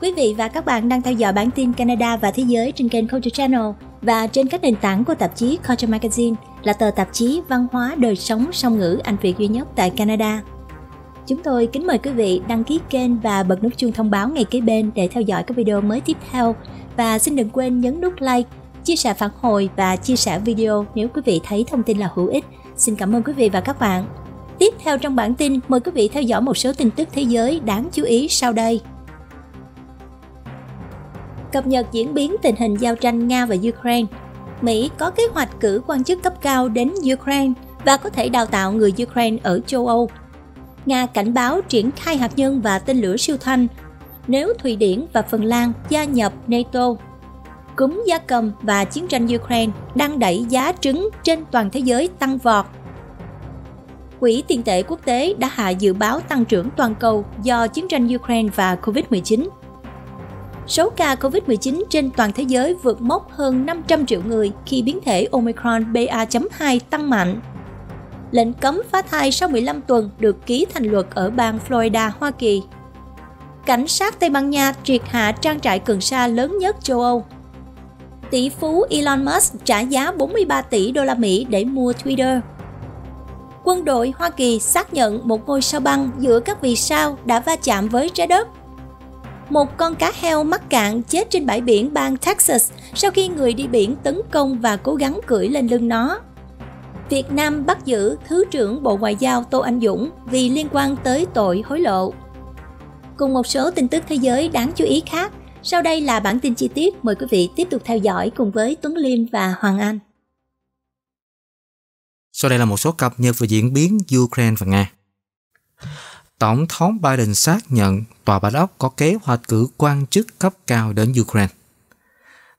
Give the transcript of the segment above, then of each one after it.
Quý vị và các bạn đang theo dõi bản tin Canada và Thế giới trên kênh Culture Channel và trên các nền tảng của tạp chí Culture Magazine là tờ tạp chí văn hóa đời sống song ngữ Anh Việt duy nhất tại Canada. Chúng tôi kính mời quý vị đăng ký kênh và bật nút chuông thông báo ngay kế bên để theo dõi các video mới tiếp theo. Và xin đừng quên nhấn nút like, chia sẻ phản hồi và chia sẻ video nếu quý vị thấy thông tin là hữu ích. Xin cảm ơn quý vị và các bạn. Tiếp theo trong bản tin, mời quý vị theo dõi một số tin tức thế giới đáng chú ý sau đây cập nhật diễn biến tình hình giao tranh Nga và Ukraine. Mỹ có kế hoạch cử quan chức cấp cao đến Ukraine và có thể đào tạo người Ukraine ở châu Âu. Nga cảnh báo triển khai hạt nhân và tên lửa siêu thanh nếu Thụy Điển và Phần Lan gia nhập NATO. Cúm gia cầm và chiến tranh Ukraine đang đẩy giá trứng trên toàn thế giới tăng vọt. Quỹ tiền tệ quốc tế đã hạ dự báo tăng trưởng toàn cầu do chiến tranh Ukraine và Covid-19. Số ca COVID-19 trên toàn thế giới vượt mốc hơn 500 triệu người khi biến thể Omicron BA.2 tăng mạnh. Lệnh cấm phá thai sau 15 tuần được ký thành luật ở bang Florida, Hoa Kỳ. Cảnh sát Tây Ban Nha triệt hạ trang trại cường sa lớn nhất châu Âu. Tỷ phú Elon Musk trả giá 43 tỷ đô la Mỹ để mua Twitter quân đội Hoa Kỳ xác nhận một ngôi sao băng giữa các vì sao đã va chạm với trái đất một con cá heo mắc cạn chết trên bãi biển bang Texas sau khi người đi biển tấn công và cố gắng cưỡi lên lưng nó. Việt Nam bắt giữ Thứ trưởng Bộ Ngoại giao Tô Anh Dũng vì liên quan tới tội hối lộ. Cùng một số tin tức thế giới đáng chú ý khác, sau đây là bản tin chi tiết mời quý vị tiếp tục theo dõi cùng với Tuấn Liêm và Hoàng Anh. Sau đây là một số cập nhật về diễn biến Ukraine và Nga. Tổng thống Biden xác nhận Tòa Bạch Ốc có kế hoạch cử quan chức cấp cao đến Ukraine.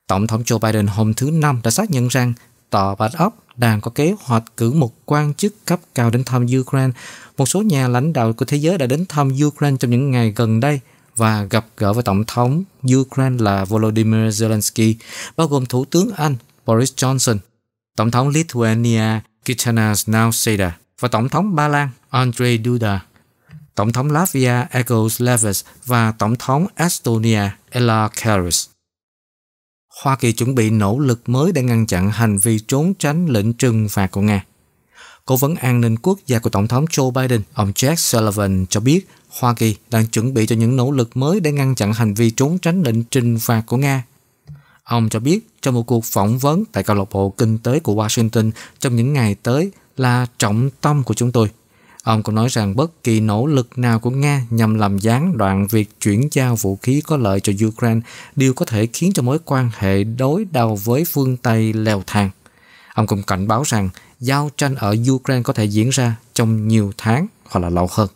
Tổng thống Joe Biden hôm thứ Năm đã xác nhận rằng Tòa Bạch Ốc đang có kế hoạch cử một quan chức cấp cao đến thăm Ukraine. Một số nhà lãnh đạo của thế giới đã đến thăm Ukraine trong những ngày gần đây và gặp gỡ với Tổng thống Ukraine là Volodymyr Zelensky, bao gồm Thủ tướng Anh Boris Johnson, Tổng thống Lithuania Gitanas Nausėda và Tổng thống Ba Lan Andrei Duda. Tổng thống Latvia Egils Levis và Tổng thống Estonia Ella Karis. Hoa Kỳ chuẩn bị nỗ lực mới để ngăn chặn hành vi trốn tránh lệnh trừng phạt của Nga. Cố vấn an ninh quốc gia của Tổng thống Joe Biden, ông Jack Sullivan cho biết Hoa Kỳ đang chuẩn bị cho những nỗ lực mới để ngăn chặn hành vi trốn tránh lệnh trừng phạt của Nga. Ông cho biết trong một cuộc phỏng vấn tại câu lạc bộ kinh tế của Washington trong những ngày tới là trọng tâm của chúng tôi. Ông cũng nói rằng bất kỳ nỗ lực nào của Nga nhằm làm gián đoạn việc chuyển giao vũ khí có lợi cho Ukraine đều có thể khiến cho mối quan hệ đối đầu với phương Tây leo thang. Ông cũng cảnh báo rằng giao tranh ở Ukraine có thể diễn ra trong nhiều tháng hoặc là lâu hơn.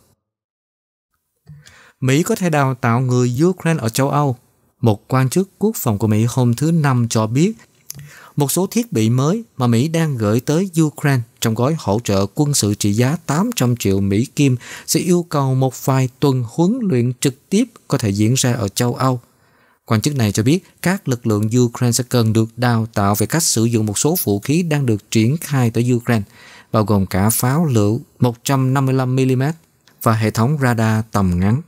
Mỹ có thể đào tạo người Ukraine ở châu Âu. Một quan chức quốc phòng của Mỹ hôm thứ Năm cho biết một số thiết bị mới mà Mỹ đang gửi tới Ukraine trong gói hỗ trợ quân sự trị giá 800 triệu Mỹ Kim sẽ yêu cầu một vài tuần huấn luyện trực tiếp có thể diễn ra ở châu Âu. Quan chức này cho biết các lực lượng Ukraine sẽ cần được đào tạo về cách sử dụng một số vũ khí đang được triển khai tới Ukraine, bao gồm cả pháo lựu 155mm và hệ thống radar tầm ngắn.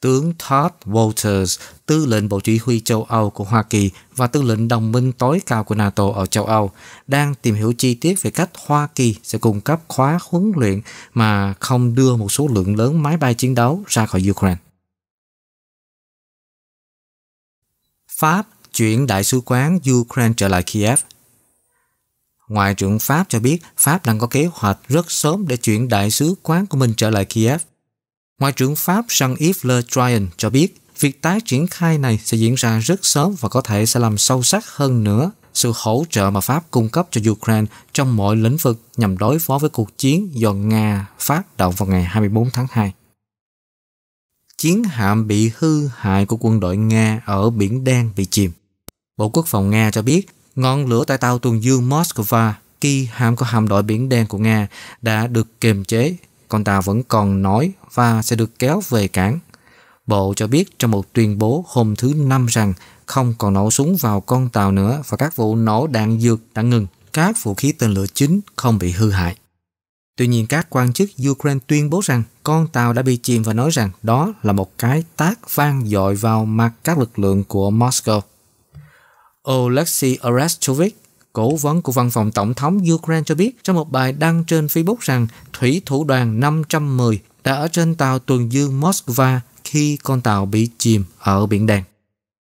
Tướng Todd Walters, tư lệnh Bộ Chỉ huy châu Âu của Hoa Kỳ và tư lệnh đồng minh tối cao của NATO ở châu Âu, đang tìm hiểu chi tiết về cách Hoa Kỳ sẽ cung cấp khóa huấn luyện mà không đưa một số lượng lớn máy bay chiến đấu ra khỏi Ukraine. Pháp chuyển đại sứ quán Ukraine trở lại Kiev Ngoại trưởng Pháp cho biết Pháp đang có kế hoạch rất sớm để chuyển đại sứ quán của mình trở lại Kiev Ngoại trưởng Pháp Jean-Yves Le Drian cho biết, việc tái triển khai này sẽ diễn ra rất sớm và có thể sẽ làm sâu sắc hơn nữa sự hỗ trợ mà Pháp cung cấp cho Ukraine trong mọi lĩnh vực nhằm đối phó với cuộc chiến do Nga phát động vào ngày 24 tháng 2. Chiến hạm bị hư hại của quân đội Nga ở Biển Đen bị chìm. Bộ Quốc phòng Nga cho biết ngọn lửa tại tàu tuần dương Moscow, kỳ hạm của hạm đội Biển Đen của Nga đã được kiềm chế, còn tàu vẫn còn nói và sẽ được kéo về cảng. Bộ cho biết trong một tuyên bố hôm thứ Năm rằng không còn nổ súng vào con tàu nữa và các vụ nổ đạn dược đã ngừng. Các vũ khí tên lửa chính không bị hư hại. Tuy nhiên các quan chức Ukraine tuyên bố rằng con tàu đã bị chìm và nói rằng đó là một cái tác vang dội vào mặt các lực lượng của Moscow. Oleksiy Orestovich, cố vấn của văn phòng tổng thống Ukraine cho biết trong một bài đăng trên Facebook rằng thủy thủ đoàn 510 đã ở trên tàu tuần dương Moskva khi con tàu bị chìm ở Biển Đen.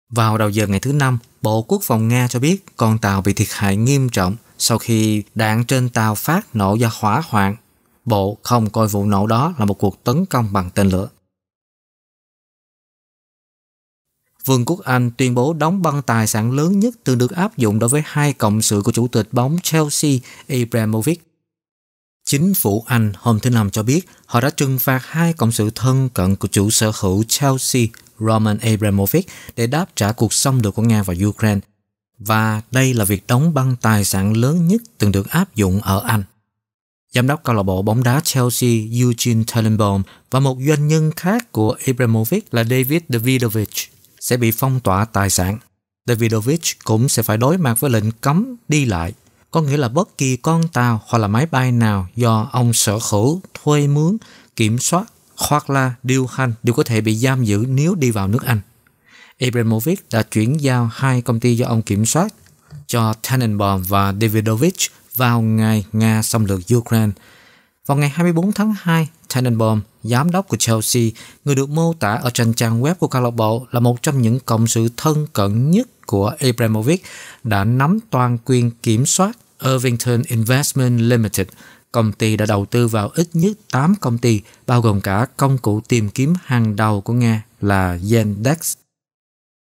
Vào đầu giờ ngày thứ năm, Bộ Quốc phòng Nga cho biết con tàu bị thiệt hại nghiêm trọng sau khi đạn trên tàu phát nổ do hỏa hoạn. Bộ không coi vụ nổ đó là một cuộc tấn công bằng tên lửa. Vương quốc Anh tuyên bố đóng băng tài sản lớn nhất từng được áp dụng đối với hai cộng sự của chủ tịch bóng Chelsea Ibrahimovic. Chính phủ Anh hôm thứ Năm cho biết họ đã trừng phạt hai cộng sự thân cận của chủ sở hữu Chelsea Roman Abramovich để đáp trả cuộc xung đột của Nga và Ukraine. Và đây là việc đóng băng tài sản lớn nhất từng được áp dụng ở Anh. Giám đốc câu lạc bộ bóng đá Chelsea Eugene Telenbaum và một doanh nhân khác của Abramovich là David Davidovich sẽ bị phong tỏa tài sản. Davidovich cũng sẽ phải đối mặt với lệnh cấm đi lại có nghĩa là bất kỳ con tàu hoặc là máy bay nào do ông sở hữu, thuê mướn, kiểm soát hoặc là điều hành đều có thể bị giam giữ nếu đi vào nước Anh. Ibrahimovic đã chuyển giao hai công ty do ông kiểm soát cho Tannenbaum và Davidovich vào ngày Nga xâm lược Ukraine vào ngày 24 tháng 2, Tannenbaum, giám đốc của Chelsea, người được mô tả ở trên trang web của câu lạc bộ là một trong những cộng sự thân cận nhất của Ibrahimovic, đã nắm toàn quyền kiểm soát Irvington Investment Limited, công ty đã đầu tư vào ít nhất 8 công ty, bao gồm cả công cụ tìm kiếm hàng đầu của Nga là Yandex.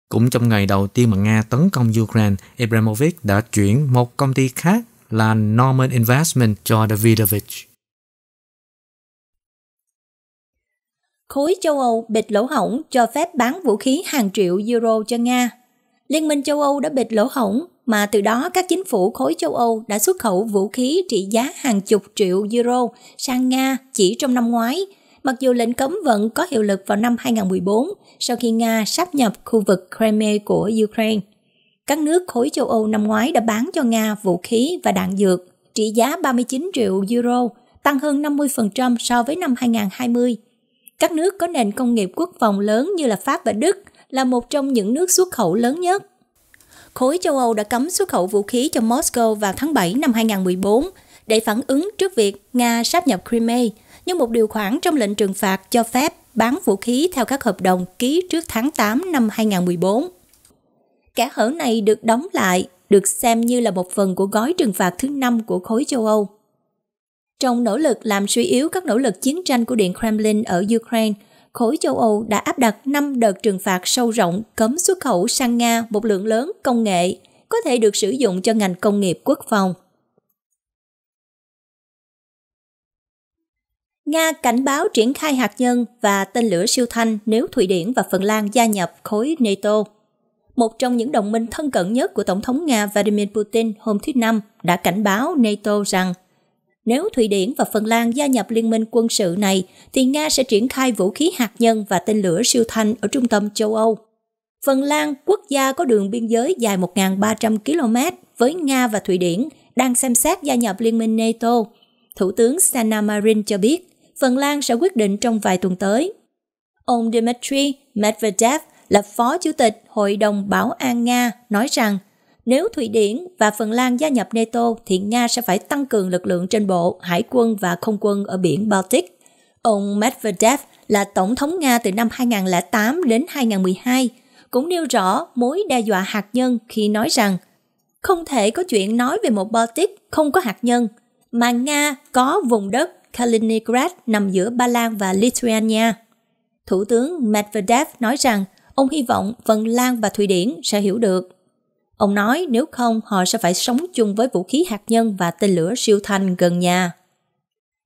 Cũng trong ngày đầu tiên mà Nga tấn công Ukraine, Ibrahimovic đã chuyển một công ty khác là Norman Investment cho Davidovich. khối châu Âu bịt lỗ hổng cho phép bán vũ khí hàng triệu euro cho Nga. Liên minh châu Âu đã bịt lỗ hổng mà từ đó các chính phủ khối châu Âu đã xuất khẩu vũ khí trị giá hàng chục triệu euro sang Nga chỉ trong năm ngoái, mặc dù lệnh cấm vận có hiệu lực vào năm 2014 sau khi Nga sáp nhập khu vực Crimea của Ukraine. Các nước khối châu Âu năm ngoái đã bán cho Nga vũ khí và đạn dược trị giá 39 triệu euro, tăng hơn 50% so với năm 2020 các nước có nền công nghiệp quốc phòng lớn như là Pháp và Đức là một trong những nước xuất khẩu lớn nhất. Khối châu Âu đã cấm xuất khẩu vũ khí cho Moscow vào tháng 7 năm 2014 để phản ứng trước việc Nga sáp nhập Crimea, nhưng một điều khoản trong lệnh trừng phạt cho phép bán vũ khí theo các hợp đồng ký trước tháng 8 năm 2014. Kẻ hở này được đóng lại, được xem như là một phần của gói trừng phạt thứ năm của khối châu Âu. Trong nỗ lực làm suy yếu các nỗ lực chiến tranh của Điện Kremlin ở Ukraine, khối châu Âu đã áp đặt 5 đợt trừng phạt sâu rộng cấm xuất khẩu sang Nga một lượng lớn công nghệ có thể được sử dụng cho ngành công nghiệp quốc phòng. Nga cảnh báo triển khai hạt nhân và tên lửa siêu thanh nếu Thụy Điển và Phần Lan gia nhập khối NATO. Một trong những đồng minh thân cận nhất của Tổng thống Nga Vladimir Putin hôm thứ Năm đã cảnh báo NATO rằng nếu Thụy Điển và Phần Lan gia nhập liên minh quân sự này, thì Nga sẽ triển khai vũ khí hạt nhân và tên lửa siêu thanh ở trung tâm châu Âu. Phần Lan, quốc gia có đường biên giới dài 1.300 km với Nga và Thụy Điển, đang xem xét gia nhập liên minh NATO. Thủ tướng Sanna Marin cho biết, Phần Lan sẽ quyết định trong vài tuần tới. Ông Dmitry Medvedev là phó chủ tịch Hội đồng Bảo an Nga nói rằng nếu Thụy Điển và Phần Lan gia nhập NATO thì Nga sẽ phải tăng cường lực lượng trên bộ, hải quân và không quân ở biển Baltic. Ông Medvedev là tổng thống Nga từ năm 2008 đến 2012, cũng nêu rõ mối đe dọa hạt nhân khi nói rằng không thể có chuyện nói về một Baltic không có hạt nhân, mà Nga có vùng đất Kaliningrad nằm giữa Ba Lan và Lithuania. Thủ tướng Medvedev nói rằng ông hy vọng Phần Lan và Thụy Điển sẽ hiểu được Ông nói nếu không họ sẽ phải sống chung với vũ khí hạt nhân và tên lửa siêu thanh gần nhà.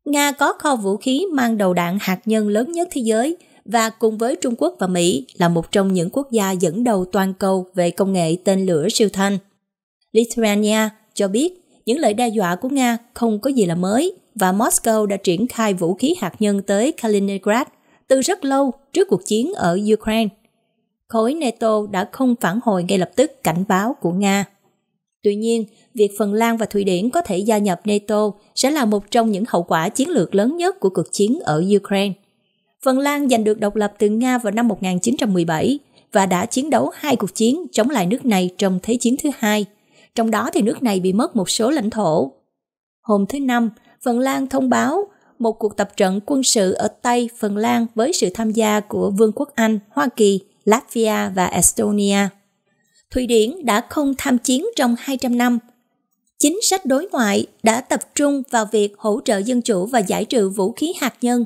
Nga có kho vũ khí mang đầu đạn hạt nhân lớn nhất thế giới và cùng với Trung Quốc và Mỹ là một trong những quốc gia dẫn đầu toàn cầu về công nghệ tên lửa siêu thanh. Lithuania cho biết những lời đe dọa của Nga không có gì là mới và Moscow đã triển khai vũ khí hạt nhân tới Kaliningrad từ rất lâu trước cuộc chiến ở Ukraine khối NATO đã không phản hồi ngay lập tức cảnh báo của Nga. Tuy nhiên, việc Phần Lan và Thụy Điển có thể gia nhập NATO sẽ là một trong những hậu quả chiến lược lớn nhất của cuộc chiến ở Ukraine. Phần Lan giành được độc lập từ Nga vào năm 1917 và đã chiến đấu hai cuộc chiến chống lại nước này trong Thế chiến thứ hai. Trong đó thì nước này bị mất một số lãnh thổ. Hôm thứ Năm, Phần Lan thông báo một cuộc tập trận quân sự ở Tây Phần Lan với sự tham gia của Vương quốc Anh, Hoa Kỳ Latvia và Estonia. Thụy Điển đã không tham chiến trong 200 năm. Chính sách đối ngoại đã tập trung vào việc hỗ trợ dân chủ và giải trừ vũ khí hạt nhân.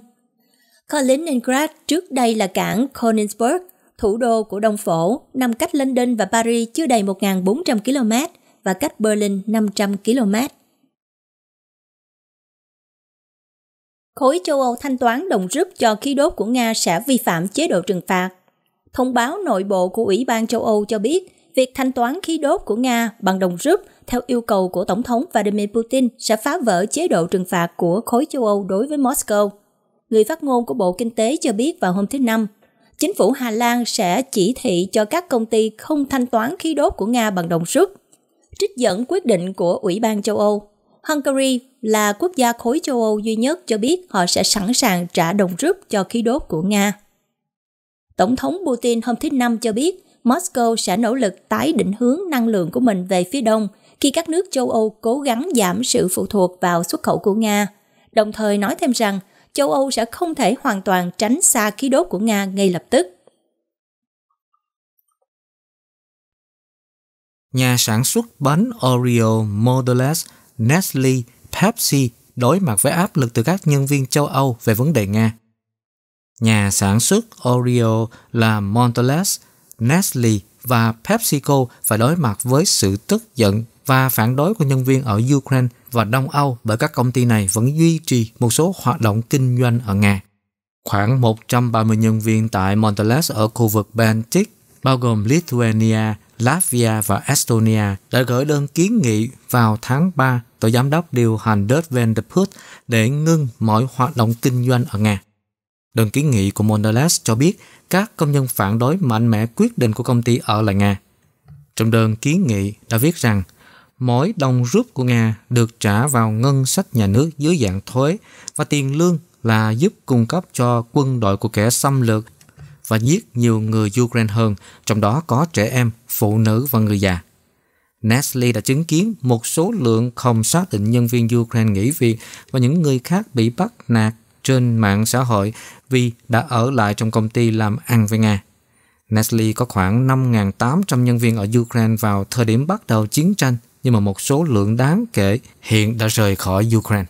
Kaliningrad trước đây là cảng Konigsberg, thủ đô của Đông Phổ, nằm cách London và Paris chưa đầy 1.400 km và cách Berlin 500 km. Khối châu Âu thanh toán đồng rút cho khí đốt của Nga sẽ vi phạm chế độ trừng phạt thông báo nội bộ của Ủy ban châu Âu cho biết việc thanh toán khí đốt của Nga bằng đồng rúp theo yêu cầu của Tổng thống Vladimir Putin sẽ phá vỡ chế độ trừng phạt của khối châu Âu đối với Moscow. Người phát ngôn của Bộ Kinh tế cho biết vào hôm thứ Năm, chính phủ Hà Lan sẽ chỉ thị cho các công ty không thanh toán khí đốt của Nga bằng đồng rúp. Trích dẫn quyết định của Ủy ban châu Âu, Hungary là quốc gia khối châu Âu duy nhất cho biết họ sẽ sẵn sàng trả đồng rúp cho khí đốt của Nga. Tổng thống Putin hôm thứ Năm cho biết Moscow sẽ nỗ lực tái định hướng năng lượng của mình về phía đông khi các nước châu Âu cố gắng giảm sự phụ thuộc vào xuất khẩu của Nga, đồng thời nói thêm rằng châu Âu sẽ không thể hoàn toàn tránh xa khí đốt của Nga ngay lập tức. Nhà sản xuất bánh Oreo, Mondelez, Nestle, Pepsi đối mặt với áp lực từ các nhân viên châu Âu về vấn đề Nga. Nhà sản xuất Oreo là Mondelez, Nestle và PepsiCo phải đối mặt với sự tức giận và phản đối của nhân viên ở Ukraine và Đông Âu bởi các công ty này vẫn duy trì một số hoạt động kinh doanh ở Nga. Khoảng 130 nhân viên tại Mondelez ở khu vực Baltic, bao gồm Lithuania, Latvia và Estonia đã gửi đơn kiến nghị vào tháng 3 tổ giám đốc điều hành Dirk van der Put để ngưng mọi hoạt động kinh doanh ở Nga. Đơn kiến nghị của Mondelez cho biết các công nhân phản đối mạnh mẽ quyết định của công ty ở lại Nga. Trong đơn kiến nghị đã viết rằng mỗi đồng rút của Nga được trả vào ngân sách nhà nước dưới dạng thuế và tiền lương là giúp cung cấp cho quân đội của kẻ xâm lược và giết nhiều người Ukraine hơn, trong đó có trẻ em, phụ nữ và người già. Nestle đã chứng kiến một số lượng không xác định nhân viên Ukraine nghỉ việc và những người khác bị bắt nạt trên mạng xã hội vì đã ở lại trong công ty làm ăn với Nga. Nestle có khoảng 5.800 nhân viên ở Ukraine vào thời điểm bắt đầu chiến tranh, nhưng mà một số lượng đáng kể hiện đã rời khỏi Ukraine.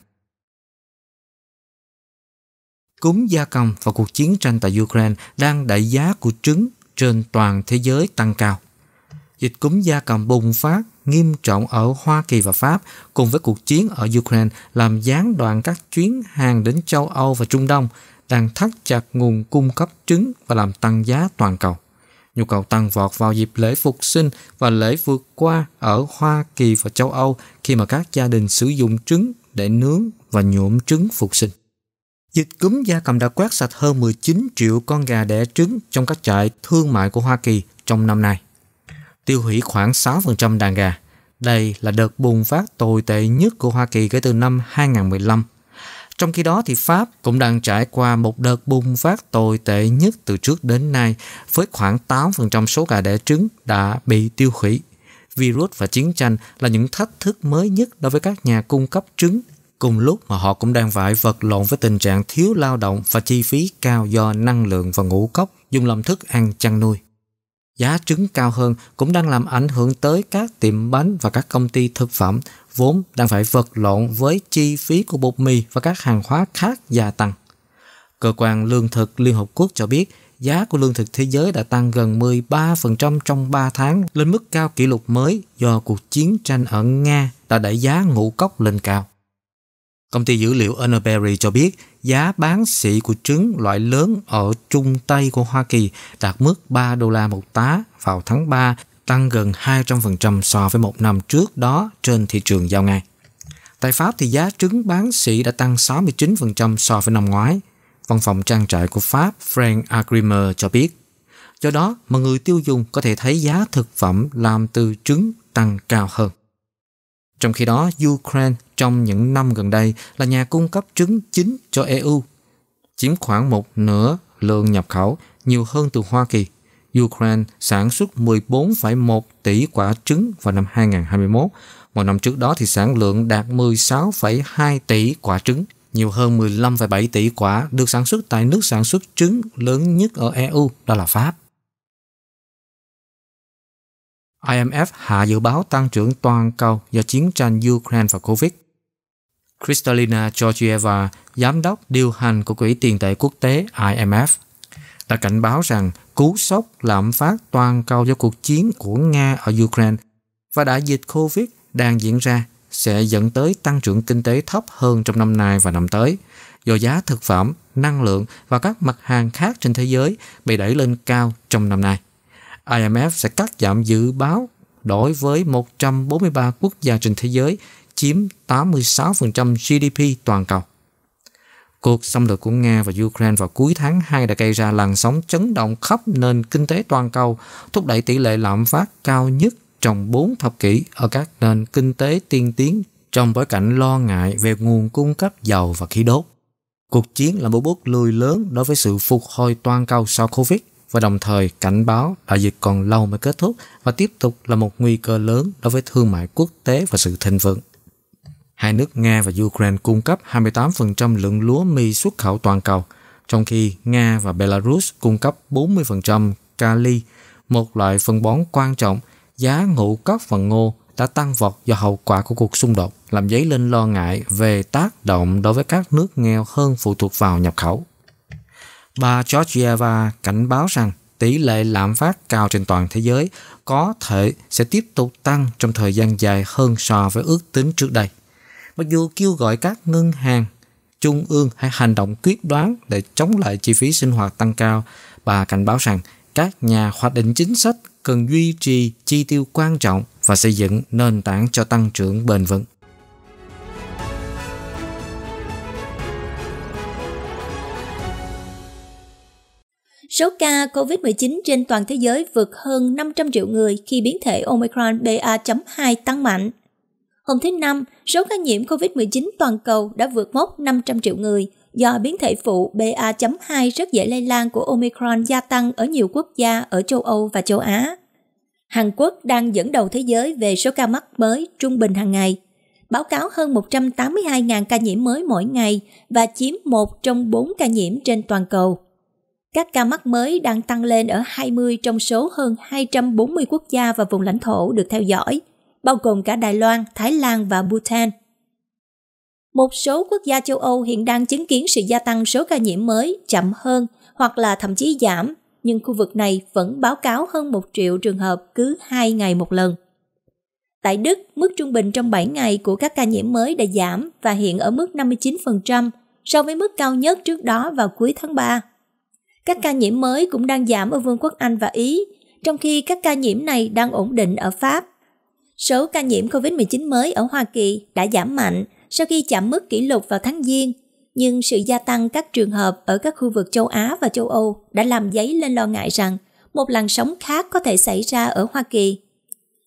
Cúm gia cầm và cuộc chiến tranh tại Ukraine đang đẩy giá của trứng trên toàn thế giới tăng cao. Dịch cúm da cầm bùng phát nghiêm trọng ở Hoa Kỳ và Pháp cùng với cuộc chiến ở Ukraine làm gián đoạn các chuyến hàng đến châu Âu và Trung Đông, đang thắt chặt nguồn cung cấp trứng và làm tăng giá toàn cầu. Nhu cầu tăng vọt vào dịp lễ phục sinh và lễ vượt qua ở Hoa Kỳ và châu Âu khi mà các gia đình sử dụng trứng để nướng và nhuộm trứng phục sinh. Dịch cúm gia cầm đã quét sạch hơn 19 triệu con gà đẻ trứng trong các trại thương mại của Hoa Kỳ trong năm nay tiêu hủy khoảng 6% đàn gà. Đây là đợt bùng phát tồi tệ nhất của Hoa Kỳ kể từ năm 2015. Trong khi đó thì Pháp cũng đang trải qua một đợt bùng phát tồi tệ nhất từ trước đến nay với khoảng 8% số gà đẻ trứng đã bị tiêu hủy. Virus và chiến tranh là những thách thức mới nhất đối với các nhà cung cấp trứng cùng lúc mà họ cũng đang phải vật lộn với tình trạng thiếu lao động và chi phí cao do năng lượng và ngũ cốc dùng làm thức ăn chăn nuôi. Giá trứng cao hơn cũng đang làm ảnh hưởng tới các tiệm bánh và các công ty thực phẩm vốn đang phải vật lộn với chi phí của bột mì và các hàng hóa khác gia tăng. Cơ quan Lương thực Liên Hợp Quốc cho biết giá của lương thực thế giới đã tăng gần 13% trong 3 tháng lên mức cao kỷ lục mới do cuộc chiến tranh ở Nga đã đẩy giá ngũ cốc lên cao. Công ty dữ liệu Annaberry cho biết giá bán sỉ của trứng loại lớn ở Trung Tây của Hoa Kỳ đạt mức 3 đô la một tá vào tháng 3, tăng gần 200% so với một năm trước đó trên thị trường giao ngay. Tại Pháp thì giá trứng bán sỉ đã tăng 69% so với năm ngoái. Văn phòng trang trại của Pháp Frank Agrimer cho biết. Do đó mọi người tiêu dùng có thể thấy giá thực phẩm làm từ trứng tăng cao hơn. Trong khi đó, Ukraine trong những năm gần đây là nhà cung cấp trứng chính cho EU, chiếm khoảng một nửa lượng nhập khẩu, nhiều hơn từ Hoa Kỳ. Ukraine sản xuất 14,1 tỷ quả trứng vào năm 2021, một năm trước đó thì sản lượng đạt 16,2 tỷ quả trứng, nhiều hơn 15,7 tỷ quả được sản xuất tại nước sản xuất trứng lớn nhất ở EU, đó là Pháp. IMF hạ dự báo tăng trưởng toàn cầu do chiến tranh Ukraine và Covid. Kristalina Georgieva, giám đốc điều hành của Quỹ tiền tệ quốc tế IMF, đã cảnh báo rằng cú sốc lạm phát toàn cầu do cuộc chiến của Nga ở Ukraine và đại dịch Covid đang diễn ra sẽ dẫn tới tăng trưởng kinh tế thấp hơn trong năm nay và năm tới, do giá thực phẩm, năng lượng và các mặt hàng khác trên thế giới bị đẩy lên cao trong năm nay. IMF sẽ cắt giảm dự báo đối với 143 quốc gia trên thế giới chiếm 86% GDP toàn cầu. Cuộc xâm lược của Nga và Ukraine vào cuối tháng 2 đã gây ra làn sóng chấn động khắp nền kinh tế toàn cầu, thúc đẩy tỷ lệ lạm phát cao nhất trong 4 thập kỷ ở các nền kinh tế tiên tiến trong bối cảnh lo ngại về nguồn cung cấp dầu và khí đốt. Cuộc chiến là một bước lùi lớn đối với sự phục hồi toàn cầu sau Covid và đồng thời cảnh báo đại dịch còn lâu mới kết thúc và tiếp tục là một nguy cơ lớn đối với thương mại quốc tế và sự thịnh vượng. Hai nước Nga và Ukraine cung cấp 28% lượng lúa mì xuất khẩu toàn cầu, trong khi Nga và Belarus cung cấp 40% kali, một loại phân bón quan trọng, giá ngũ cốc và ngô đã tăng vọt do hậu quả của cuộc xung đột, làm dấy lên lo ngại về tác động đối với các nước nghèo hơn phụ thuộc vào nhập khẩu. Bà Georgieva cảnh báo rằng tỷ lệ lạm phát cao trên toàn thế giới có thể sẽ tiếp tục tăng trong thời gian dài hơn so với ước tính trước đây mặc dù kêu gọi các ngân hàng trung ương hãy hành động quyết đoán để chống lại chi phí sinh hoạt tăng cao. Bà cảnh báo rằng các nhà hoạch định chính sách cần duy trì chi tiêu quan trọng và xây dựng nền tảng cho tăng trưởng bền vững. Số ca COVID-19 trên toàn thế giới vượt hơn 500 triệu người khi biến thể Omicron BA.2 tăng mạnh. Hôm thứ Năm, số ca nhiễm COVID-19 toàn cầu đã vượt mốc 500 triệu người do biến thể phụ BA.2 rất dễ lây lan của Omicron gia tăng ở nhiều quốc gia ở châu Âu và châu Á. Hàn Quốc đang dẫn đầu thế giới về số ca mắc mới trung bình hàng ngày, báo cáo hơn 182.000 ca nhiễm mới mỗi ngày và chiếm một trong bốn ca nhiễm trên toàn cầu. Các ca mắc mới đang tăng lên ở 20 trong số hơn 240 quốc gia và vùng lãnh thổ được theo dõi – bao gồm cả Đài Loan, Thái Lan và Bhutan. Một số quốc gia châu Âu hiện đang chứng kiến sự gia tăng số ca nhiễm mới chậm hơn hoặc là thậm chí giảm, nhưng khu vực này vẫn báo cáo hơn 1 triệu trường hợp cứ 2 ngày một lần. Tại Đức, mức trung bình trong 7 ngày của các ca nhiễm mới đã giảm và hiện ở mức 59% so với mức cao nhất trước đó vào cuối tháng 3. Các ca nhiễm mới cũng đang giảm ở Vương quốc Anh và Ý, trong khi các ca nhiễm này đang ổn định ở Pháp Số ca nhiễm COVID-19 mới ở Hoa Kỳ đã giảm mạnh sau khi chạm mức kỷ lục vào tháng Giêng, nhưng sự gia tăng các trường hợp ở các khu vực châu Á và châu Âu đã làm dấy lên lo ngại rằng một làn sóng khác có thể xảy ra ở Hoa Kỳ.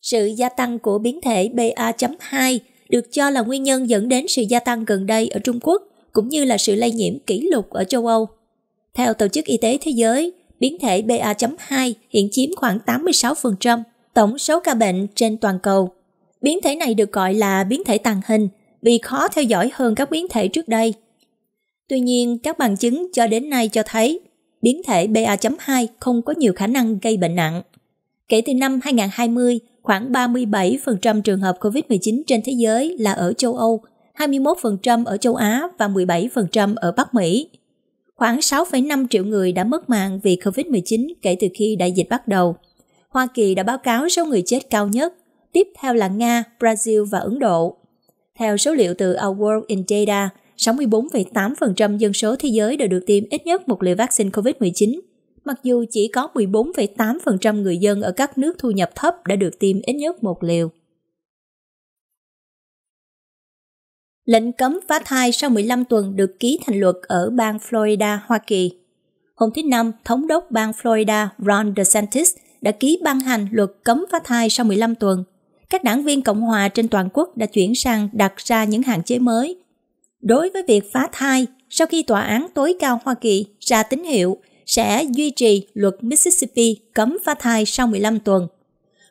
Sự gia tăng của biến thể BA.2 được cho là nguyên nhân dẫn đến sự gia tăng gần đây ở Trung Quốc cũng như là sự lây nhiễm kỷ lục ở châu Âu. Theo Tổ chức Y tế Thế giới, biến thể BA.2 hiện chiếm khoảng 86% tổng số ca bệnh trên toàn cầu. Biến thể này được gọi là biến thể tàng hình vì khó theo dõi hơn các biến thể trước đây. Tuy nhiên, các bằng chứng cho đến nay cho thấy biến thể BA.2 không có nhiều khả năng gây bệnh nặng. Kể từ năm 2020, khoảng 37% trường hợp COVID-19 trên thế giới là ở châu Âu, 21% ở châu Á và 17% ở Bắc Mỹ. Khoảng 6,5 triệu người đã mất mạng vì COVID-19 kể từ khi đại dịch bắt đầu. Hoa Kỳ đã báo cáo số người chết cao nhất, tiếp theo là Nga, Brazil và Ấn Độ. Theo số liệu từ Our World in Data, 64,8% dân số thế giới đều được tiêm ít nhất một liều vaccine COVID-19, mặc dù chỉ có 14,8% người dân ở các nước thu nhập thấp đã được tiêm ít nhất một liều. Lệnh cấm phá thai sau 15 tuần được ký thành luật ở bang Florida, Hoa Kỳ. Hôm thứ Năm, Thống đốc bang Florida Ron DeSantis đã ký ban hành luật cấm phá thai sau 15 tuần. Các đảng viên Cộng hòa trên toàn quốc đã chuyển sang đặt ra những hạn chế mới. Đối với việc phá thai, sau khi tòa án tối cao Hoa Kỳ ra tín hiệu sẽ duy trì luật Mississippi cấm phá thai sau 15 tuần.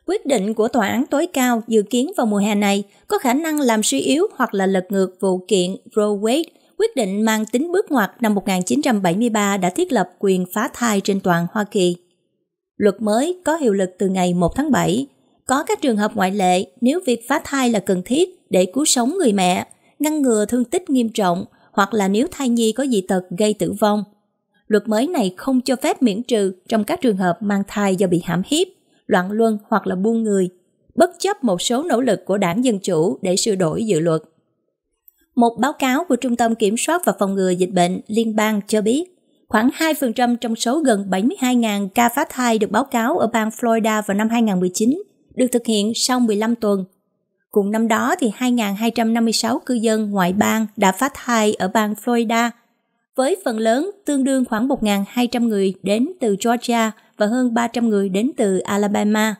Quyết định của tòa án tối cao dự kiến vào mùa hè này có khả năng làm suy yếu hoặc là lật ngược vụ kiện Roe Wade, quyết định mang tính bước ngoặt năm 1973 đã thiết lập quyền phá thai trên toàn Hoa Kỳ. Luật mới có hiệu lực từ ngày 1 tháng 7. Có các trường hợp ngoại lệ nếu việc phá thai là cần thiết để cứu sống người mẹ, ngăn ngừa thương tích nghiêm trọng hoặc là nếu thai nhi có dị tật gây tử vong. Luật mới này không cho phép miễn trừ trong các trường hợp mang thai do bị hãm hiếp, loạn luân hoặc là buôn người, bất chấp một số nỗ lực của đảng Dân Chủ để sửa đổi dự luật. Một báo cáo của Trung tâm Kiểm soát và Phòng ngừa Dịch bệnh Liên bang cho biết, khoảng 2% trong số gần 72.000 ca phá thai được báo cáo ở bang Florida vào năm 2019 được thực hiện sau 15 tuần. Cùng năm đó thì 2.256 cư dân ngoại bang đã phá thai ở bang Florida, với phần lớn tương đương khoảng 1.200 người đến từ Georgia và hơn 300 người đến từ Alabama.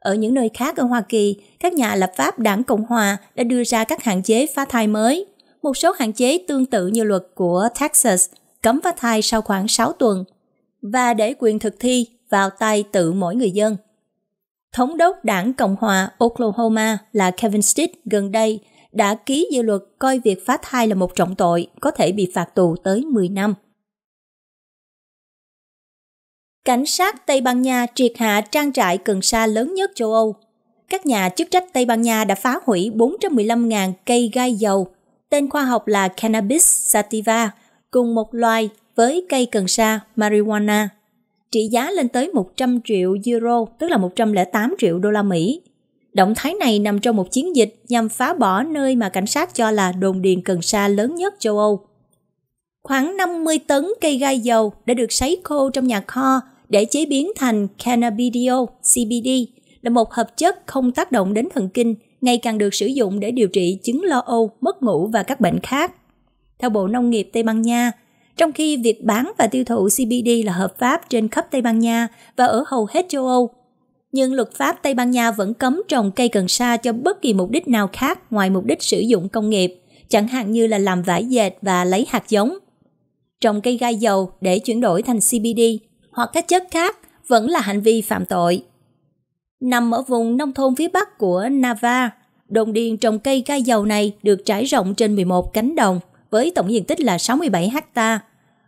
Ở những nơi khác ở Hoa Kỳ, các nhà lập pháp đảng Cộng Hòa đã đưa ra các hạn chế phá thai mới. Một số hạn chế tương tự như luật của Texas cấm phá thai sau khoảng 6 tuần và để quyền thực thi vào tay tự mỗi người dân. Thống đốc đảng Cộng hòa Oklahoma là Kevin Stitt gần đây đã ký dự luật coi việc phá thai là một trọng tội có thể bị phạt tù tới 10 năm. Cảnh sát Tây Ban Nha triệt hạ trang trại cần sa lớn nhất châu Âu. Các nhà chức trách Tây Ban Nha đã phá hủy 415.000 cây gai dầu, tên khoa học là Cannabis sativa, cùng một loài với cây cần sa marijuana, trị giá lên tới 100 triệu euro, tức là 108 triệu đô la Mỹ. Động thái này nằm trong một chiến dịch nhằm phá bỏ nơi mà cảnh sát cho là đồn điền cần sa lớn nhất châu Âu. Khoảng 50 tấn cây gai dầu đã được sấy khô trong nhà kho để chế biến thành cannabidiol CBD là một hợp chất không tác động đến thần kinh, ngày càng được sử dụng để điều trị chứng lo âu, mất ngủ và các bệnh khác theo Bộ Nông nghiệp Tây Ban Nha, trong khi việc bán và tiêu thụ CBD là hợp pháp trên khắp Tây Ban Nha và ở hầu hết châu Âu. Nhưng luật pháp Tây Ban Nha vẫn cấm trồng cây cần sa cho bất kỳ mục đích nào khác ngoài mục đích sử dụng công nghiệp, chẳng hạn như là làm vải dệt và lấy hạt giống. Trồng cây gai dầu để chuyển đổi thành CBD hoặc các chất khác vẫn là hành vi phạm tội. Nằm ở vùng nông thôn phía bắc của Navarre, đồng điền trồng cây gai dầu này được trải rộng trên 11 cánh đồng – với tổng diện tích là 67 hecta.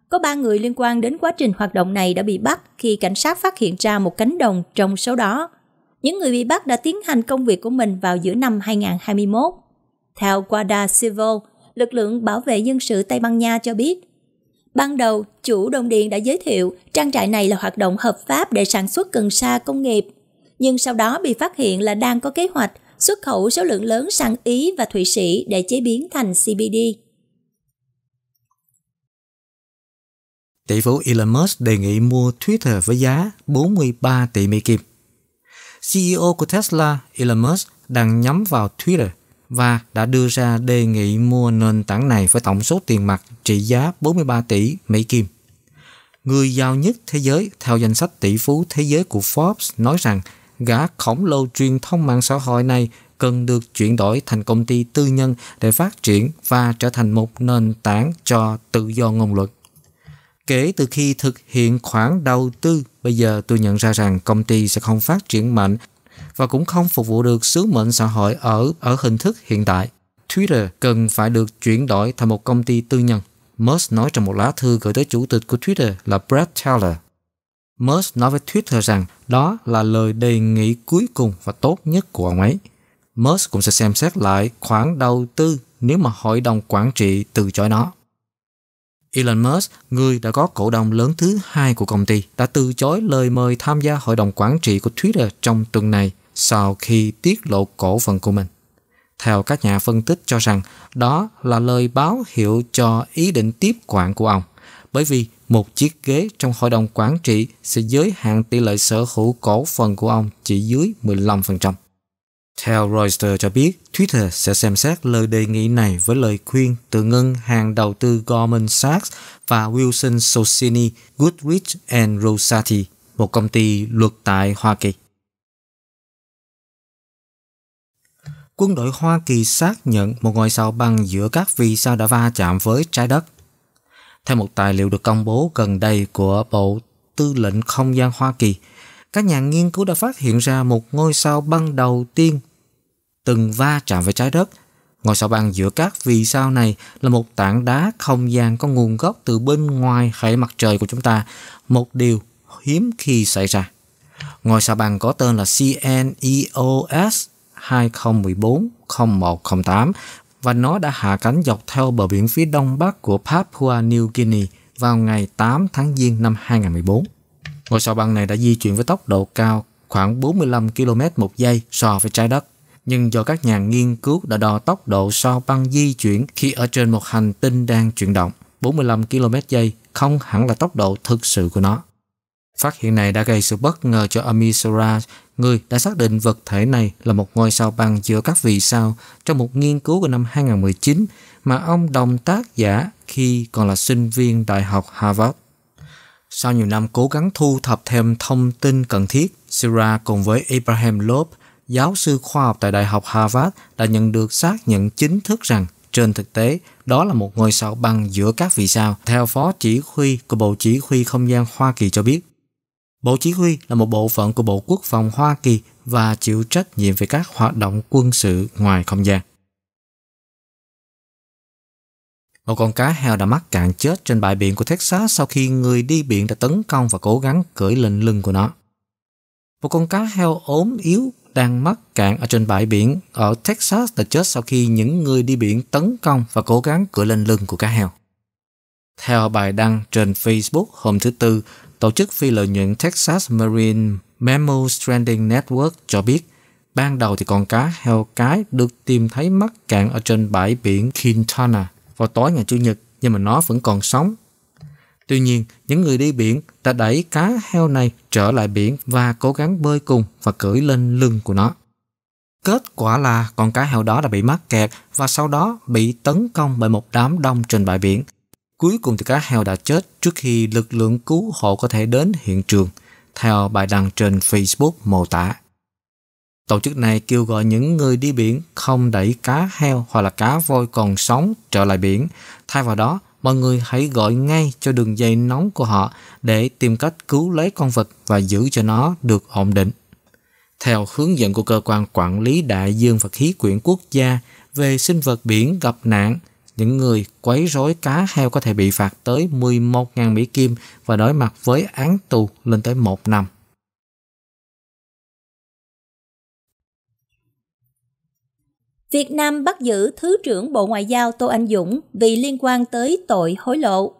Có 3 người liên quan đến quá trình hoạt động này đã bị bắt khi cảnh sát phát hiện ra một cánh đồng trong số đó. Những người bị bắt đã tiến hành công việc của mình vào giữa năm 2021. Theo Guarda Civil, lực lượng bảo vệ dân sự Tây Ban Nha cho biết, ban đầu chủ đồng điện đã giới thiệu trang trại này là hoạt động hợp pháp để sản xuất cần sa công nghiệp, nhưng sau đó bị phát hiện là đang có kế hoạch xuất khẩu số lượng lớn sang Ý và Thụy Sĩ để chế biến thành CBD. tỷ phú Elon Musk đề nghị mua Twitter với giá 43 tỷ Mỹ Kim. CEO của Tesla Elon Musk đang nhắm vào Twitter và đã đưa ra đề nghị mua nền tảng này với tổng số tiền mặt trị giá 43 tỷ Mỹ Kim. Người giàu nhất thế giới theo danh sách tỷ phú thế giới của Forbes nói rằng gã khổng lồ truyền thông mạng xã hội này cần được chuyển đổi thành công ty tư nhân để phát triển và trở thành một nền tảng cho tự do ngôn luận. Kể từ khi thực hiện khoản đầu tư, bây giờ tôi nhận ra rằng công ty sẽ không phát triển mạnh và cũng không phục vụ được sứ mệnh xã hội ở ở hình thức hiện tại. Twitter cần phải được chuyển đổi thành một công ty tư nhân. Musk nói trong một lá thư gửi tới chủ tịch của Twitter là Brad Taylor. Musk nói với Twitter rằng đó là lời đề nghị cuối cùng và tốt nhất của ông ấy. Musk cũng sẽ xem xét lại khoản đầu tư nếu mà hội đồng quản trị từ chối nó. Elon Musk, người đã có cổ đông lớn thứ hai của công ty, đã từ chối lời mời tham gia hội đồng quản trị của Twitter trong tuần này sau khi tiết lộ cổ phần của mình. Theo các nhà phân tích cho rằng đó là lời báo hiệu cho ý định tiếp quản của ông, bởi vì một chiếc ghế trong hội đồng quản trị sẽ giới hạn tỷ lệ sở hữu cổ phần của ông chỉ dưới 15%. Theo Reuters cho biết, Twitter sẽ xem xét lời đề nghị này với lời khuyên từ ngân hàng đầu tư Goldman Sachs và Wilson Sonsini Goodrich and Rosati, một công ty luật tại Hoa Kỳ. Quân đội Hoa Kỳ xác nhận một ngôi sao băng giữa các vì sao đã va chạm với trái đất. Theo một tài liệu được công bố gần đây của Bộ Tư lệnh Không gian Hoa Kỳ, các nhà nghiên cứu đã phát hiện ra một ngôi sao băng đầu tiên từng va chạm với trái đất. Ngôi sao băng giữa các vì sao này là một tảng đá không gian có nguồn gốc từ bên ngoài hệ mặt trời của chúng ta, một điều hiếm khi xảy ra. Ngôi sao băng có tên là CNEOS 2014-0108 và nó đã hạ cánh dọc theo bờ biển phía đông bắc của Papua New Guinea vào ngày 8 tháng Giêng năm 2014. Ngôi sao băng này đã di chuyển với tốc độ cao khoảng 45 km một giây so với trái đất nhưng do các nhà nghiên cứu đã đo tốc độ sao băng di chuyển khi ở trên một hành tinh đang chuyển động. 45 km giây không hẳn là tốc độ thực sự của nó. Phát hiện này đã gây sự bất ngờ cho Amisora, người đã xác định vật thể này là một ngôi sao băng giữa các vì sao trong một nghiên cứu của năm 2019 mà ông đồng tác giả khi còn là sinh viên Đại học Harvard. Sau nhiều năm cố gắng thu thập thêm thông tin cần thiết, Sira cùng với Abraham Loeb giáo sư khoa học tại Đại học Harvard đã nhận được xác nhận chính thức rằng trên thực tế, đó là một ngôi sao băng giữa các vì sao, theo phó chỉ huy của Bộ Chỉ huy Không gian Hoa Kỳ cho biết. Bộ Chỉ huy là một bộ phận của Bộ Quốc phòng Hoa Kỳ và chịu trách nhiệm về các hoạt động quân sự ngoài không gian. Một con cá heo đã mắc cạn chết trên bãi biển của Texas sau khi người đi biển đã tấn công và cố gắng cởi lên lưng của nó. Một con cá heo ốm yếu đang mắc cạn ở trên bãi biển ở Texas đã chết sau khi những người đi biển tấn công và cố gắng cưỡi lên lưng của cá heo. Theo bài đăng trên Facebook hôm thứ Tư, tổ chức phi lợi nhuận Texas Marine Mammal Stranding Network cho biết, ban đầu thì con cá heo cái được tìm thấy mắc cạn ở trên bãi biển Quintana vào tối ngày Chủ nhật, nhưng mà nó vẫn còn sống Tuy nhiên, những người đi biển đã đẩy cá heo này trở lại biển và cố gắng bơi cùng và cưỡi lên lưng của nó. Kết quả là con cá heo đó đã bị mắc kẹt và sau đó bị tấn công bởi một đám đông trên bãi biển. Cuối cùng thì cá heo đã chết trước khi lực lượng cứu hộ có thể đến hiện trường, theo bài đăng trên Facebook mô tả. Tổ chức này kêu gọi những người đi biển không đẩy cá heo hoặc là cá voi còn sống trở lại biển. Thay vào đó, mọi người hãy gọi ngay cho đường dây nóng của họ để tìm cách cứu lấy con vật và giữ cho nó được ổn định. Theo hướng dẫn của Cơ quan Quản lý Đại dương và Khí quyển Quốc gia về sinh vật biển gặp nạn, những người quấy rối cá heo có thể bị phạt tới 11.000 Mỹ Kim và đối mặt với án tù lên tới một năm. Việt Nam bắt giữ Thứ trưởng Bộ Ngoại giao Tô Anh Dũng vì liên quan tới tội hối lộ.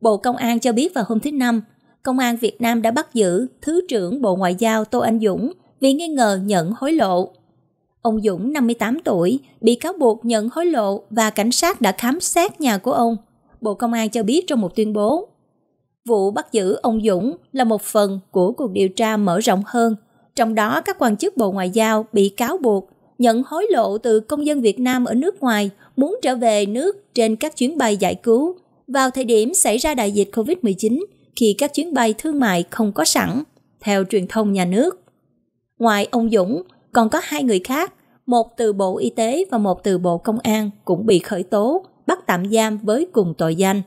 Bộ Công an cho biết vào hôm thứ Năm, Công an Việt Nam đã bắt giữ Thứ trưởng Bộ Ngoại giao Tô Anh Dũng vì nghi ngờ nhận hối lộ. Ông Dũng, 58 tuổi, bị cáo buộc nhận hối lộ và cảnh sát đã khám xét nhà của ông, Bộ Công an cho biết trong một tuyên bố. Vụ bắt giữ ông Dũng là một phần của cuộc điều tra mở rộng hơn, trong đó các quan chức Bộ Ngoại giao bị cáo buộc nhận hối lộ từ công dân Việt Nam ở nước ngoài muốn trở về nước trên các chuyến bay giải cứu vào thời điểm xảy ra đại dịch COVID-19 khi các chuyến bay thương mại không có sẵn, theo truyền thông nhà nước. Ngoài ông Dũng, còn có hai người khác, một từ Bộ Y tế và một từ Bộ Công an cũng bị khởi tố, bắt tạm giam với cùng tội danh.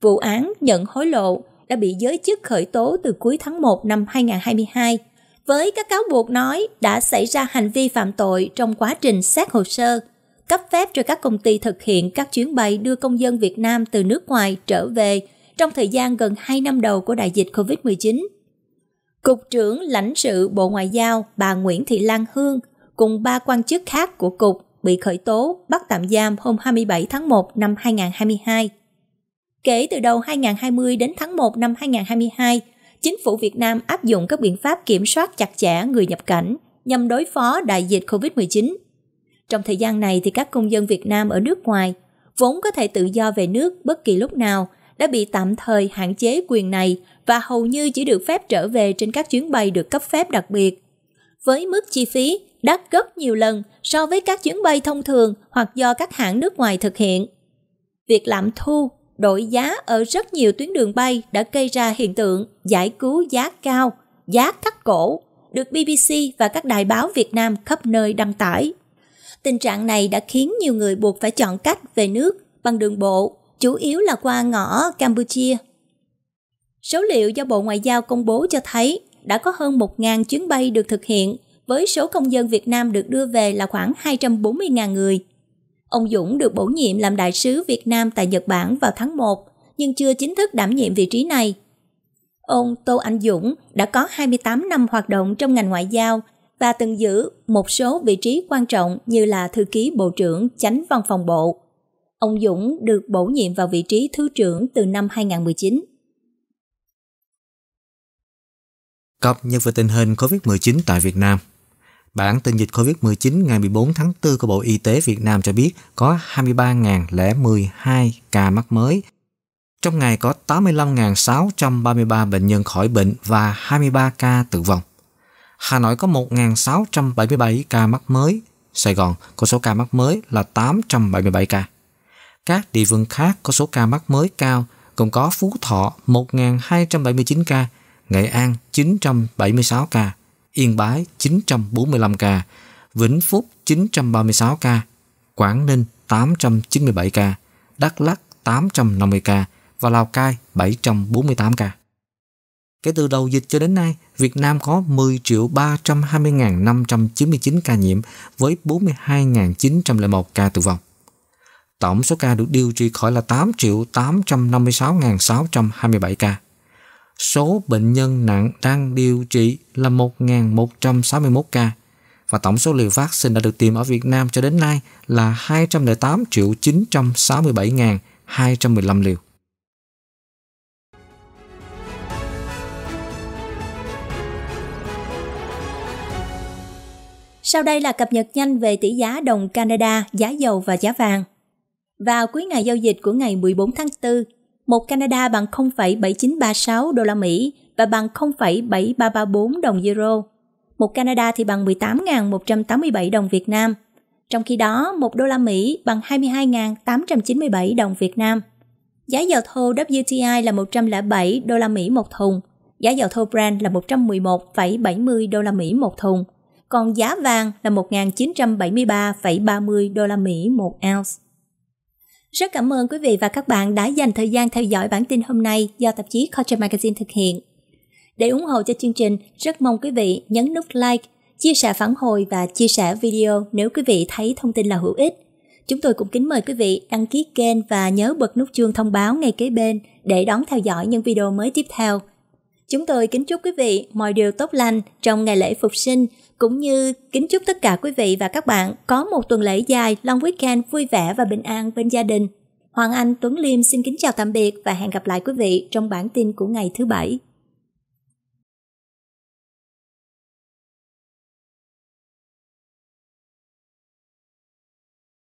Vụ án nhận hối lộ đã bị giới chức khởi tố từ cuối tháng 1 năm 2022 với các cáo buộc nói đã xảy ra hành vi phạm tội trong quá trình xét hồ sơ, cấp phép cho các công ty thực hiện các chuyến bay đưa công dân Việt Nam từ nước ngoài trở về trong thời gian gần 2 năm đầu của đại dịch COVID-19. Cục trưởng lãnh sự Bộ Ngoại giao bà Nguyễn Thị Lan Hương cùng ba quan chức khác của cục bị khởi tố bắt tạm giam hôm 27 tháng 1 năm 2022. Kể từ đầu 2020 đến tháng 1 năm 2022, chính phủ Việt Nam áp dụng các biện pháp kiểm soát chặt chẽ người nhập cảnh nhằm đối phó đại dịch COVID-19. Trong thời gian này thì các công dân Việt Nam ở nước ngoài vốn có thể tự do về nước bất kỳ lúc nào đã bị tạm thời hạn chế quyền này và hầu như chỉ được phép trở về trên các chuyến bay được cấp phép đặc biệt. Với mức chi phí đắt gấp nhiều lần so với các chuyến bay thông thường hoặc do các hãng nước ngoài thực hiện. Việc lạm thu đổi giá ở rất nhiều tuyến đường bay đã gây ra hiện tượng giải cứu giá cao, giá cắt cổ, được BBC và các đài báo Việt Nam khắp nơi đăng tải. Tình trạng này đã khiến nhiều người buộc phải chọn cách về nước bằng đường bộ, chủ yếu là qua ngõ Campuchia. Số liệu do Bộ Ngoại giao công bố cho thấy đã có hơn 1.000 chuyến bay được thực hiện với số công dân Việt Nam được đưa về là khoảng 240.000 người – Ông Dũng được bổ nhiệm làm đại sứ Việt Nam tại Nhật Bản vào tháng 1, nhưng chưa chính thức đảm nhiệm vị trí này. Ông Tô Anh Dũng đã có 28 năm hoạt động trong ngành ngoại giao và từng giữ một số vị trí quan trọng như là thư ký Bộ trưởng Chánh Văn phòng Bộ. Ông Dũng được bổ nhiệm vào vị trí Thứ trưởng từ năm 2019. Cập nhật về tình hình COVID-19 tại Việt Nam – Bản tin dịch COVID-19 ngày 14 tháng 4 của Bộ Y tế Việt Nam cho biết có 23.012 ca mắc mới. Trong ngày có 85.633 bệnh nhân khỏi bệnh và 23 ca tử vong. Hà Nội có 1.677 ca mắc mới. Sài Gòn có số ca mắc mới là 877 ca. Các địa phương khác có số ca mắc mới cao gồm có Phú Thọ 1.279 ca, Nghệ An 976 ca, Yên Bái 945 ca, Vĩnh Phúc 936 ca, Quảng Ninh 897 ca, Đắk Lắk 850 ca và Lào Cai 748 ca. Kể từ đầu dịch cho đến nay, Việt Nam có 10 triệu 320.599 ca nhiễm với 42.901 ca tử vong. Tổng số ca được điều trị khỏi là 8 triệu 856.627 ca số bệnh nhân nặng đang điều trị là 1.161 ca và tổng số liều vaccine đã được tiêm ở Việt Nam cho đến nay là 208 triệu 967.215 liều. Sau đây là cập nhật nhanh về tỷ giá đồng Canada, giá dầu và giá vàng. Vào cuối ngày giao dịch của ngày 14 tháng 4, một Canada bằng 0,7936 đô la Mỹ và bằng 0,7334 đồng euro. Một Canada thì bằng 18.187 đồng Việt Nam. Trong khi đó, một đô la Mỹ bằng 22.897 đồng Việt Nam. Giá dầu thô WTI là 107 đô la Mỹ một thùng, giá dầu thô Brent là 111,70 đô la Mỹ một thùng, còn giá vàng là 1.973,30 đô la Mỹ một ounce. Rất cảm ơn quý vị và các bạn đã dành thời gian theo dõi bản tin hôm nay do tạp chí Culture Magazine thực hiện. Để ủng hộ cho chương trình, rất mong quý vị nhấn nút like, chia sẻ phản hồi và chia sẻ video nếu quý vị thấy thông tin là hữu ích. Chúng tôi cũng kính mời quý vị đăng ký kênh và nhớ bật nút chuông thông báo ngay kế bên để đón theo dõi những video mới tiếp theo. Chúng tôi kính chúc quý vị mọi điều tốt lành trong ngày lễ phục sinh, cũng như kính chúc tất cả quý vị và các bạn có một tuần lễ dài long weekend vui vẻ và bình an bên gia đình. Hoàng Anh, Tuấn Liêm xin kính chào tạm biệt và hẹn gặp lại quý vị trong bản tin của ngày thứ Bảy.